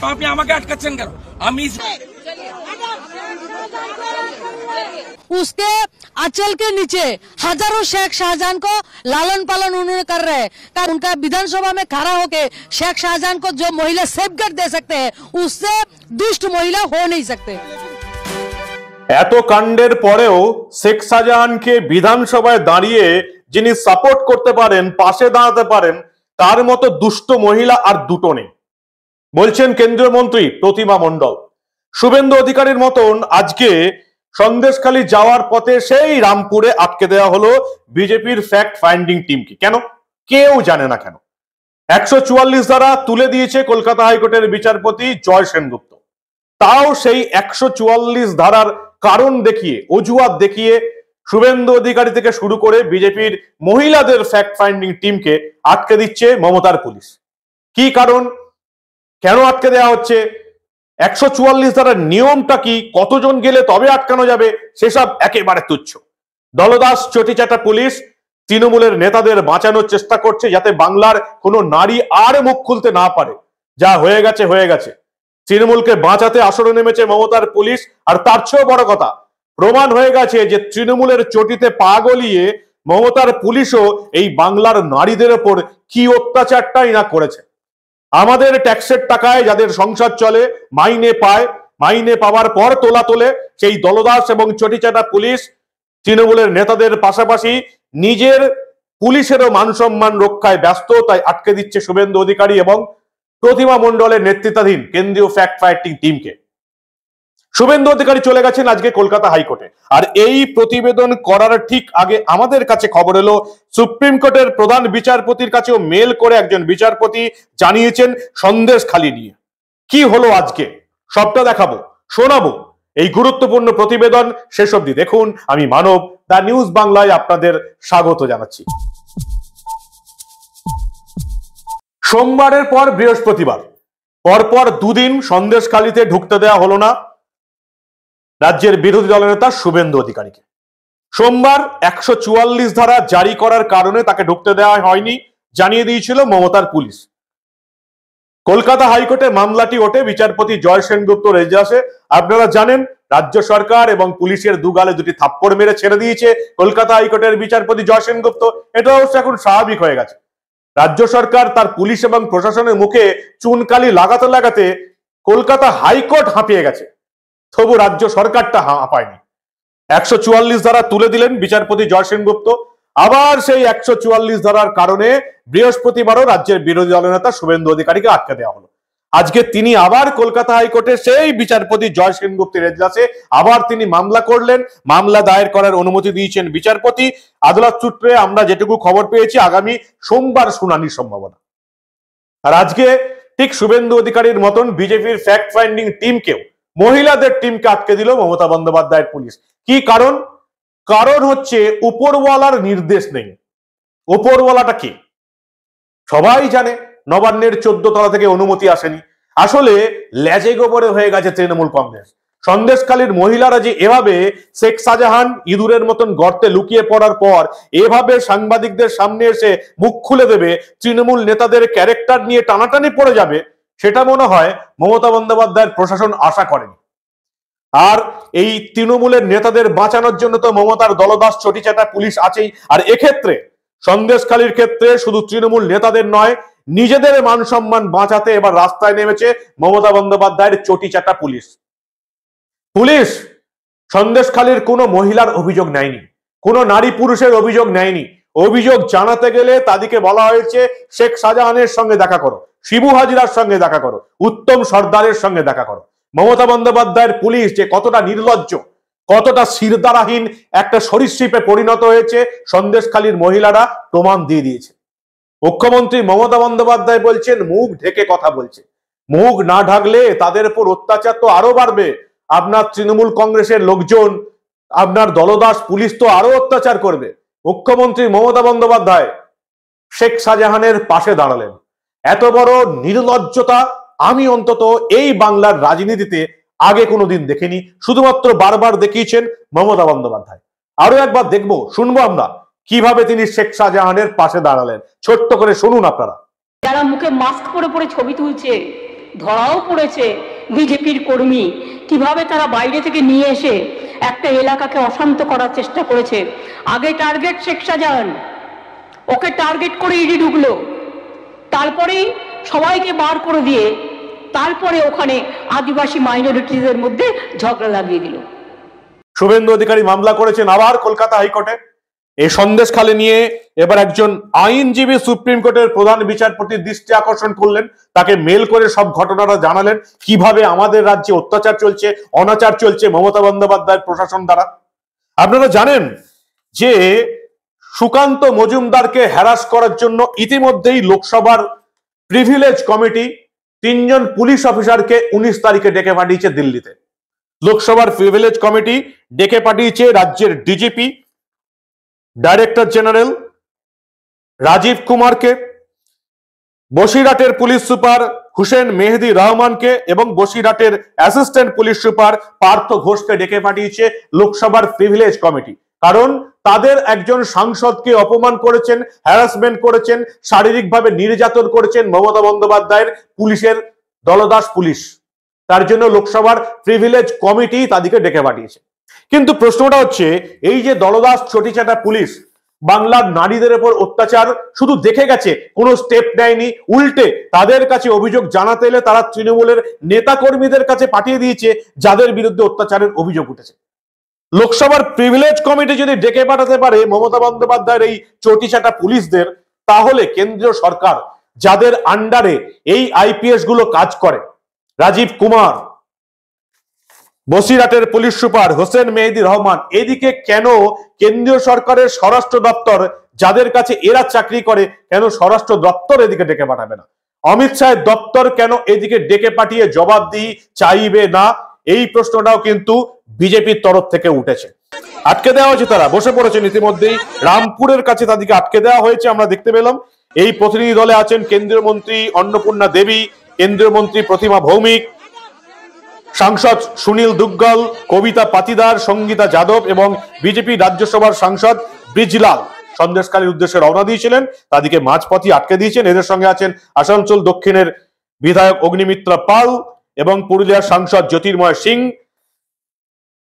তো আপনি আমাকে আটকাচ্ছেন কেন আমি उसके आंचल के नीचे हजारों शेख शाहजहान को लालन पालन उन्होंने कर रहे हैं उनका विधानसभा में खड़ा होके शेख शाहजहान को जो महिला सेफ दे सकते हैं उससे दुष्ट महिला हो नहीं सकते এত কাণ্ডের পরেও শেখ শাহজাহানকে বিধানসভায় দাঁড়িয়ে যিনি সাপোর্ট করতে পারেন পাশে দাঁড়াতে পারেন তার মতো দুষ্ট মহিলা আর দুটো নেই বলছেন কেন্দ্রীয় মন্ত্রী প্রতিমা মণ্ডল শুভেন্দু অধিকারীর মতন আজকে সন্দেশখালী যাওয়ার পথে সেই রামপুরে আটকে দেওয়া হলো বিজেপির ফ্যাক্ট ফাইন্ডিং টিমকে কেন কেউ জানে না কেন একশো চুয়াল্লিশ দ্বারা তুলে দিয়েছে কলকাতা হাইকোর্টের বিচারপতি জয় সেনগুপ্ত তাও সেই একশো চুয়াল্লিশ ধারার কারণ দেখিয়ে অজুহাত দেখিয়ে শুভেন্দু অধিকারী থেকে শুরু করে বিজেপির মহিলাদের ফ্যাক্ট ফাইন্ডিং টিমকে আটকে দিচ্ছে মমতার পুলিশ কি কারণ কেন আটকে দেওয়া হচ্ছে একশো চুয়াল্লিশ ধারার নিয়মটা কি কতজন গেলে তবে আটকানো যাবে সেসব একেবারে তুচ্ছ দলদাস চটিচাটা পুলিশ তৃণমূলের নেতাদের বাঁচানোর চেষ্টা করছে যাতে বাংলার কোনো নারী আর মুখ খুলতে না পারে যা হয়ে গেছে হয়ে গেছে তৃণমূলকে বাঁচাতে আসরে নেমেছে মমতার পুলিশ আর তার চেয়েও বড় কথা প্রমাণ হয়ে গেছে যে তৃণমূলের চটিতে পা গলিয়ে মমতার পুলিশও এই বাংলার নারীদের ওপর কি অত্যাচারটাই না করেছে আমাদের ট্যাক্সের টাকায় যাদের সংসার চলে মাইনে পায় মাইনে পাওয়ার পর তোলা তোলে সেই দলদাস এবং চটিচাটা পুলিশ তৃণমূলের নেতাদের পাশাপাশি নিজের পুলিশেরও মানসম্মান রক্ষায় ব্যস্ত তাই আটকে দিচ্ছে শুভেন্দু অধিকারী এবং প্রতিমা মণ্ডলের নেতৃত্বাধীন কেন্দ্রীয় ফ্যাক্ট ফাইটিং টিমকে শুভেন্দু অধিকারী চলে গেছেন আজকে কলকাতা হাইকোর্টে আর এই প্রতিবেদন করার ঠিক আগে আমাদের কাছে খবর এলো সুপ্রিম কোর্টের প্রধান বিচারপতির কাছেও মেল করে একজন বিচারপতি জানিয়েছেন সন্দেশ খালি নিয়ে কি হলো আজকে সবটা দেখাবো শোনাবো এই গুরুত্বপূর্ণ প্রতিবেদন শেষ অবধি দেখুন আমি মানব দ্য নিউজ বাংলায় আপনাদের স্বাগত জানাচ্ছি সোমবারের পর বৃহস্পতিবার পরপর দুদিন সন্দেশখালিতে ঢুকতে দেয়া হলো না রাজ্যের বিরোধী দলের নেতা শুভেন্দু অধিকারীকে সোমবার একশো চুয়াল্লিশ ধারা জারি করার কারণে তাকে ঢুকতে দেওয়া হয়নি জানিয়ে দিয়েছিল মমতার পুলিশ কলকাতা হাইকোর্টে মামলাটি ওঠে বিচারপতি জয় সেনগুপ্ত রেজাসে আপনারা জানেন রাজ্য সরকার এবং পুলিশের দুগালে দুটি থাপ্পড় মেরে ছেড়ে দিয়েছে কলকাতা হাইকোর্টের বিচারপতি জয় সেনগুপ্ত এটা অবশ্য এখন স্বাভাবিক হয়ে গেছে রাজ্য সরকার তার পুলিশ এবং প্রশাসনের মুখে চুনকালি লাগাতে লাগাতে কলকাতা হাইকোর্ট হাঁপিয়ে গেছে তবু রাজ্য সরকারটা পায়নি একশো চুয়াল্লিশ ধারা তুলে দিলেন বিচারপতি জয় সেনগুপ্ত আবার সেই একশো চুয়াল্লিশ ধারার কারণে বৃহস্পতিবারও রাজ্যের বিরোধী দলনেতা শুভেন্দু অধিকারীকে আটকে দেওয়া হলো আজকে তিনি আবার কলকাতা হাইকোর্টে সেই বিচারপতি জয় সেনগুপ্তের এজলাসে আবার তিনি মামলা করলেন মামলা দায়ের করার অনুমতি দিয়েছেন বিচারপতি আদালত সূত্রে আমরা যেটুকু খবর পেয়েছি আগামী সোমবার শুনানির সম্ভাবনা আর আজকে ঠিক শুভেন্দু অধিকারীর মতন বিজেপির ফ্যাক্ট ফাইন্ডিং টিমকেও মহিলাদের টিমকে আটকে দিল মমতা বন্দ্যোপাধ্যায়ের পুলিশ কি কারণ কারণ হচ্ছে উপরওয়ালার নির্দেশ নেই উপরওয়ালাটা কি সবাই জানে নবান্নের চোদ্দ তলা থেকে অনুমতি আসেনি আসলে ল্যাজে গোবরে হয়ে গেছে তৃণমূল কংগ্রেস সন্দেশকালীর মহিলারা যে এভাবে শেখ শাহজাহান ইঁদুরের মতন গর্তে লুকিয়ে পড়ার পর এভাবে সাংবাদিকদের সামনে এসে মুখ খুলে দেবে তৃণমূল নেতাদের ক্যারেক্টার নিয়ে টানাটানি পড়ে যাবে সেটা মনে হয় মমতা বন্দ্যোপাধ্যায়ের প্রশাসন আশা করেন আর এই তৃণমূলের নেতাদের বাঁচানোর জন্য তো মমতার দলদাস চটিচাটা পুলিশ আছেই আর এক্ষেত্রে সন্দেশখালীর ক্ষেত্রে শুধু তৃণমূল নেতাদের নয় নিজেদের মান সম্মান বাঁচাতে এবার রাস্তায় নেমেছে মমতা বন্দ্যোপাধ্যায়ের চটিচাটা পুলিশ পুলিশ সন্দেশখালীর কোনো মহিলার অভিযোগ নেয়নি কোনো নারী পুরুষের অভিযোগ নেয়নি অভিযোগ জানাতে গেলে তাদেরকে বলা হয়েছে শেখ শাহজাহানের সঙ্গে দেখা করো শিবু হাজিরার সঙ্গে দেখা করো উত্তম সর্দারের সঙ্গে দেখা করো মমতা বন্দ্যোপাধ্যায়ের পুলিশ যে কতটা নির্লজ্জ কতটা শিরদারাহীন একটা সরীসৃপে পরিণত হয়েছে সন্দেশখালীর মহিলারা প্রমাণ দিয়ে দিয়েছে মুখ্যমন্ত্রী মমতা বন্দ্যোপাধ্যায় বলছেন মুখ ঢেকে কথা বলছে মুখ না ঢাকলে তাদের উপর অত্যাচার তো আরো বাড়বে আপনার তৃণমূল কংগ্রেসের লোকজন আপনার দলদাস পুলিশ তো আরো অত্যাচার করবে মুখ্যমন্ত্রী মমতা বন্দ্যোপাধ্যায় শেখ শাহজাহানের পাশে দাঁড়ালেন এত বড় নির্লজ্জতা আমি অন্তত এই বাংলার রাজনীতিতে আগে কোনোদিন দেখিনি শুধুমাত্র বারবার দেখিয়েছেন মমতা বন্দ্যোপাধ্যায় আরো একবার দেখব শুনবো আমরা কিভাবে তিনি শেখ শাহজাহানের পাশে দাঁড়ালেন ছোট্ট করে শুনুন আপনারা যারা মুখে মাস্ক পরে পরে ছবি তুলছে ধরাও পড়েছে বিজেপির কর্মী কিভাবে তারা বাইরে থেকে নিয়ে এসে একটা এলাকাকে অশান্ত করার চেষ্টা করেছে আগে টার্গেট শেখ শাহজাহান ওকে টার্গেট করে ইডি ঢুকলো তারপরে সবাইকে বার করে দিয়ে তারপরে ওখানে আদিবাসী মাইনরিটিদের মধ্যে ঝগড়া লাগিয়ে দিল শুভেন্দু অধিকারী মামলা করেছেন আবার কলকাতা হাইকোর্টে এই সন্দেশ খালে নিয়ে এবার একজন আইনজীবী সুপ্রিম কোর্টের প্রধান বিচারপতি দৃষ্টি আকর্ষণ করলেন তাকে মেল করে সব ঘটনাটা জানালেন কিভাবে আমাদের রাজ্যে অত্যাচার চলছে অনাচার চলছে মমতা বন্দ্যোপাধ্যায়ের প্রশাসন দ্বারা আপনারা জানেন যে সুকান্ত মজুমদারকে হ্যারাস করার জন্য ইতিমধ্যেই লোকসভার প্রিভিলেজ কমিটি তিনজন পুলিশ অফিসারকে উনিশ তারিখে ডেকে পাঠিয়েছে দিল্লিতে লোকসভার প্রিভিলেজ কমিটি ডেকে পাঠিয়েছে রাজ্যের ডিজিপি ডাইরেক্টর জেনারেল রাজীব কুমারকে বসিরহাটের পুলিশ সুপার হুসেন মেহেদি রহমানকে এবং বসিরহাটের অ্যাসিস্ট্যান্ট পুলিশ সুপার পার্থ ঘোষকে ডেকে পাঠিয়েছে লোকসভার প্রিভিলেজ কমিটি কারণ তাদের একজন সাংসদকে অপমান করেছেন হ্যারাসমেন্ট করেছেন শারীরিকভাবে নির্যাতন করেছেন মমতা বন্দ্যোপাধ্যায়ের পুলিশের দলদাস পুলিশ তার জন্য লোকসভার প্রিভিলেজ কমিটি তাদেরকে ডেকে পাঠিয়েছে কিন্তু প্রশ্নটা হচ্ছে এই যে দলদাস ছোটি পুলিশ বাংলার নারীদের ওপর অত্যাচার শুধু দেখে গেছে কোনো স্টেপ নেয়নি উল্টে তাদের কাছে অভিযোগ জানাতে এলে তারা তৃণমূলের নেতা কর্মীদের কাছে পাঠিয়ে দিয়েছে যাদের বিরুদ্ধে অত্যাচারের অভিযোগ উঠেছে লোকসভার প্রিভিলেজ কমিটি যদি ডেকে পাঠাতে পারে মমতা বন্দ্যোপাধ্যায়ের এই চটিচাটা পুলিশদের তাহলে কেন্দ্রীয় সরকার যাদের আন্ডারে এই আইপিএস গুলো কাজ করে রাজীব কুমার বসিরহাটের পুলিশ সুপার হোসেন মেহেদি রহমান এদিকে কেন কেন্দ্রীয় সরকারের স্বরাষ্ট্র দপ্তর যাদের কাছে এরা চাকরি করে কেন স্বরাষ্ট্র দপ্তর এদিকে ডেকে পাঠাবে না অমিত শাহের দপ্তর কেন এদিকে ডেকে পাঠিয়ে জবাব দিই চাইবে না এই প্রশ্নটাও কিন্তু বিজেপির তরফ থেকে উঠেছে আটকে দেওয়া হয়েছে তারা বসে পড়েছেন ইতিমধ্যেই রামপুরের কাছে তাদেরকে আটকে দেওয়া হয়েছে আমরা দেখতে পেলাম এই প্রতিনিধি দলে আছেন কেন্দ্রীয় মন্ত্রী অন্নপূর্ণা দেবী কেন্দ্রীয় মন্ত্রী প্রতিমা ভৌমিক সাংসদ সুনীল দুগ্গল কবিতা পাতিদার সঙ্গীতা যাদব এবং বিজেপি রাজ্যসভার সাংসদ ব্রিজলাল সন্দেশকালীর উদ্দেশ্যে রওনা দিয়েছিলেন তাদেরকে মাঝপথই আটকে দিয়েছেন এদের সঙ্গে আছেন আসানসোল দক্ষিণের বিধায়ক অগ্নিমিত্রা পাল এবং পুরুলিয়ার সাংসদ জ্যোতির্ময় সিং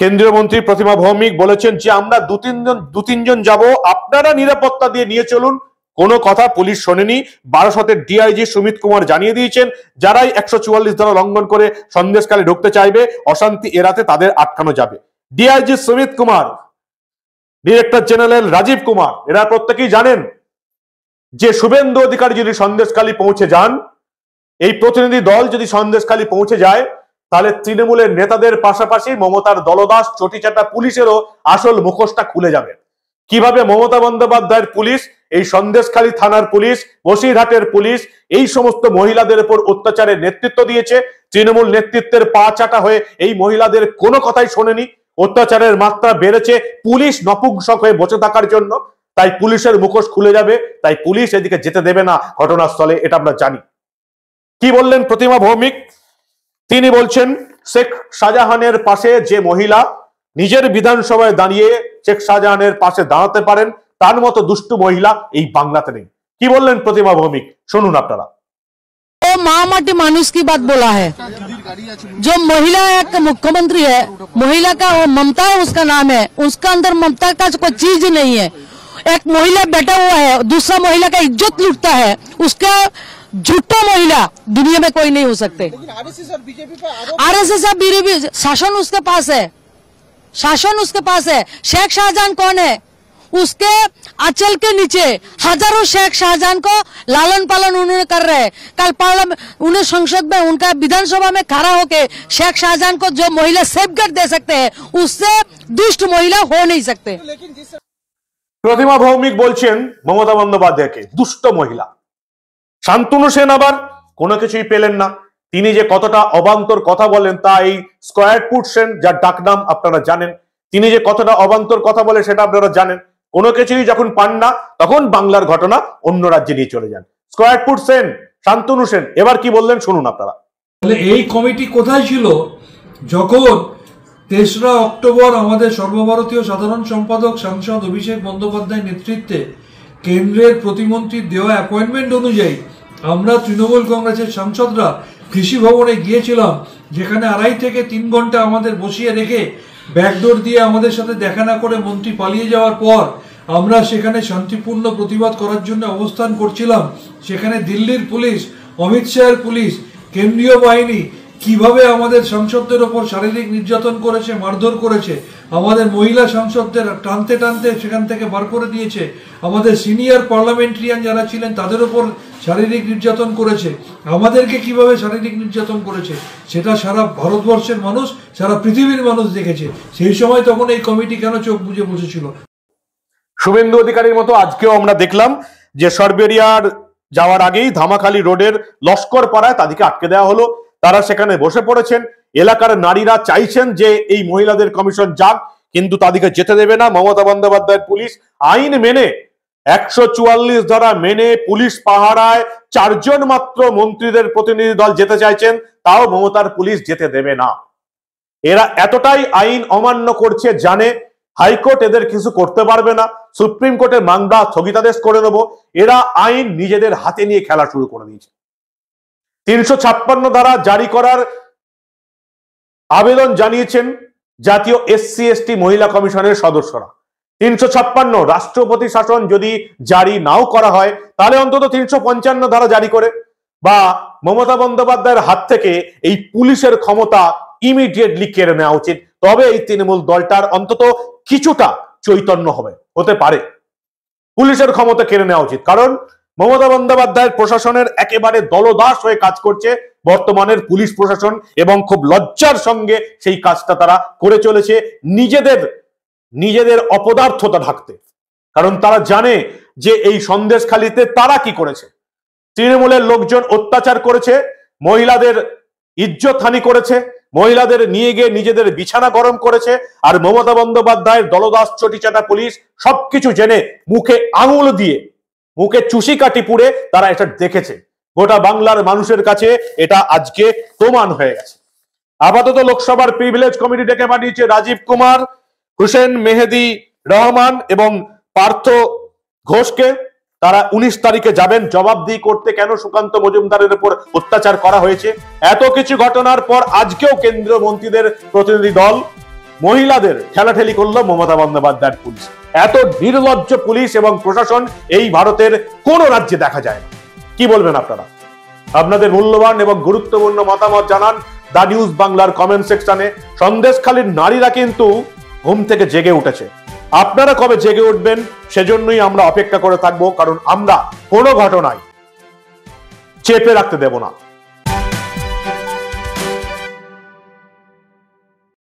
কেন্দ্রীয় মন্ত্রী প্রতিমা ভৌমিক বলেছেন যে আমরা দু তিনজন দু তিনজন যাব আপনারা নিরাপত্তা দিয়ে নিয়ে চলুন কোনো কথা পুলিশ শোনেনি বারোশতের ডিআইজি সুমিত কুমার জানিয়ে দিয়েছেন যারাই একশো চুয়াল্লিশ ধারা লঙ্ঘন করে সন্দেশকালে ঢুকতে চাইবে অশান্তি এড়াতে তাদের আটকানো যাবে DIG Sumit Kumar director general Rajeev Kumar এরা প্রত্যেকেই জানেন যে শুভেন্দু অধিকারী যদি সন্দেশকালী পৌঁছে যান এই প্রতিনিধি দল যদি সন্দেশকালী পৌঁছে যায় তাহলে তৃণমূলের নেতাদের পাশাপাশি মমতার দলদাস চটিচাটা পুলিশেরও আসল মুখোশটা খুলে যাবে কিভাবে মমতা বন্দ্যোপাধ্যায়ের পুলিশ এই সন্দেশখালী থানার পুলিশ বসিরহাটের পুলিশ এই সমস্ত মহিলাদের উপর অত্যাচারের নেতৃত্ব দিয়েছে তৃণমূল নেতৃত্বের পা চাটা হয়ে এই মহিলাদের কোনো কথাই শোনেনি অত্যাচারের মাত্রা বেড়েছে পুলিশ নপুংসক হয়ে বসে থাকার জন্য তাই পুলিশের মুখোশ খুলে যাবে তাই পুলিশ এদিকে যেতে দেবে না ঘটনাস্থলে এটা আমরা জানি কি বললেন প্রতিমা ভৌমিক তিনি বলছেন শেখ শাহজাহানের পাশে যে মহিলা নিজের বিধানসভায় দাঁড়িয়ে শেখ শাহজাহানের পাশে দাঁড়াতে পারেন তার মতো দুষ্টু মহিলা এই বাংলাতে নেই কি বললেন প্রতিমা ভৌমিক শুনুন माँ माटी मानुष की बात बोला है जो महिला एक मुख्यमंत्री है महिला का ममता है उसका नाम है उसका अंदर ममता का कोई चीज नहीं है एक महिला बैठा हुआ है दूसरा महिला का इज्जत लुटता है उसका झूठा महिला दुनिया में कोई नहीं हो सकते आर एस एस और बीजेपी शासन उसके पास है शासन उसके पास है शेख शाहजहां कौन है उसके अचल के नीचे हजारों शेख शाहजहां को लालन पालन उन्होंने कर रहे हैं कल पार्लियामेंट उन्हें संसद में उनका विधानसभा में खड़ा होके शेख शाहजहां को जो महिला सेफ गार्ड दे सकते हैं उससे दुष्ट महिला हो नहीं सकते প্রতিমা ভৌমিক বলছেন মমতা বন্দ্যোপাধ্যায়কে দুষ্ট মহিলা শান্তনু সেন আবার কোনো কিছুই পেলেন না তিনি যে কতটা অবান্তর কথা বলেন তা এই স্কোয়ার ফুট সেন যার ডাকনাম আপনারা জানেন তিনি যে কতটা অবান্তর কথা বলে সেটা আপনারা জানেন কোনো কিছুই যখন পান না তখন বাংলার ঘটনা অন্য রাজ্যে নিয়ে চলে যান স্কোয়ার ফুট সেন শান্তনু সেন এবার কি বললেন শুনুন আপনারা তাহলে এই কমিটি কোথায় ছিল যখন তেসরা অক্টোবর আমাদের সর্বভারতীয় সাধারণ সম্পাদক সাংসদ অভিষেক বন্দ্যোপাধ্যায়ের নেতৃত্বে কেন্দ্রের প্রতিমন্ত্রীর দেওয়া অ্যাপয়েন্টমেন্ট অনুযায়ী আমরা তৃণমূল কংগ্রেসের সাংসদরা কৃষি ভবনে গিয়েছিলাম যেখানে আড়াই থেকে তিন ঘন্টা আমাদের বসিয়ে রেখে ব্যাকডোর দিয়ে আমাদের সাথে দেখা না করে মন্ত্রী পালিয়ে যাওয়ার পর আমরা সেখানে শান্তিপূর্ণ প্রতিবাদ করার জন্য অবস্থান করছিলাম সেখানে দিল্লির পুলিশ অমিত শাহের পুলিশ কেন্দ্রীয় বাহিনী কিভাবে আমাদের সাংসদদের ওপর শারীরিক নির্যাতন করেছে মারধর করেছে আমাদের মহিলা সাংসদদের টানতে টানতে সেখান থেকে বার করে দিয়েছে আমাদের সিনিয়র পার্লামেন্টারিয়ান যারা ছিলেন তাদের ওপর শারীরিক নির্যাতন করেছে আমাদেরকে কিভাবে শারীরিক নির্যাতন করেছে সেটা সারা ভারতবর্ষের মানুষ সারা পৃথিবীর মানুষ দেখেছে সেই সময় তখন এই কমিটি কেন চোখ বুঝে বসেছিল শুভেন্দু অধিকারীর মতো আজকেও আমরা দেখলাম যে সরবেরিয়ার যাওয়ার আগেই ধামাখালি রোডের লস্কর পাড়ায় তাদেরকে আটকে দেওয়া হলো তারা সেখানে বসে পড়েছেন এলাকার নারীরা চাইছেন যে এই মহিলাদের কমিশন যাক কিন্তু তাদেরকে যেতে দেবে না মমতা বন্দ্যোপাধ্যায়ের পুলিশ আইন মেনে একশো চুয়াল্লিশ ধারা মেনে পুলিশ পাহারায় চারজন মাত্র মন্ত্রীদের প্রতিনিধি দল যেতে চাইছেন তাও মমতার পুলিশ যেতে দেবে না এরা এতটাই আইন অমান্য করছে জানে হাইকোর্ট এদের কিছু করতে পারবে না সুপ্রিম কোর্টের মামলা স্থগিতাদেশ করে দেব এরা আইন নিজেদের হাতে নিয়ে খেলা শুরু করে দিয়েছে তিনশো ছাপ্পান্ন ধারা জারি করার আবেদন জানিয়েছেন জাতীয় এসসি এসটি মহিলা কমিশনের সদস্যরা তিনশো ছাপ্পান্ন রাষ্ট্রপতি শাসন যদি জারি নাও করা হয় তাহলে অন্তত তিনশো পঞ্চান্ন ধারা জারি করে বা মমতা বন্দ্যোপাধ্যায়ের হাত থেকে এই পুলিশের ক্ষমতা ইমিডিয়েটলি কেড়ে নেওয়া উচিত তবে এই তৃণমূল দলটার অন্তত কিছুটা চৈতন্য হবে হতে পারে পুলিশের ক্ষমতা কেড়ে নেওয়া উচিত কারণ মমতা বন্দ্যোপাধ্যায়ের প্রশাসনের একেবারে দলদাস হয়ে কাজ করছে বর্তমানের পুলিশ প্রশাসন এবং খুব লজ্জার সঙ্গে সেই কাজটা তারা করে চলেছে নিজেদের নিজেদের অপদার্থতা ঢাকতে কারণ তারা জানে যে এই সন্দেশখালিতে তারা কি করেছে তৃণমূলের লোকজন অত্যাচার করেছে মহিলাদের ইজ্জত হানি করেছে মহিলাদের নিয়ে গিয়ে নিজেদের বিছানা গরম করেছে আর মমতা বন্দ্যোপাধ্যায়ের দলদাস চটিচাটা পুলিশ সবকিছু জেনে মুখে আঙুল দিয়ে মুখে চুষি কাটি পুড়ে তারা এটা দেখেছে গোটা বাংলার মানুষের কাছে এটা আজকে প্রমাণ হয়ে গেছে আপাতত লোকসভার প্রিভিলেজ কমিটি ডেকে পাঠিয়েছে রাজীব কুমার হুসেন মেহেদি রহমান এবং পার্থ ঘোষকে তারা উনিশ তারিখে যাবেন জবাবদি করতে কেন সুকান্ত মজুমদারের উপর অত্যাচার করা হয়েছে এত কিছু ঘটনার পর আজকেও কেন্দ্রীয় মন্ত্রীদের প্রতিনিধি দল মহিলাদের ঠেলাঠেলি করলো মমতা বন্দ্যোপাধ্যায়ের পুলিশ এত নির্লজ্জ পুলিশ এবং প্রশাসন এই ভারতের কোন রাজ্যে দেখা যায় কি বলবেন আপনারা আপনাদের মূল্যবান এবং গুরুত্বপূর্ণ মতামত জানান দা নিউজ বাংলার কমেন্ট সেকশনে সন্দেশখালীর নারীরা কিন্তু ঘুম থেকে জেগে উঠেছে আপনারা কবে জেগে উঠবেন সেজন্যই আমরা অপেক্ষা করে থাকবো কারণ আমরা কোনো ঘটনায় চেপে রাখতে দেব না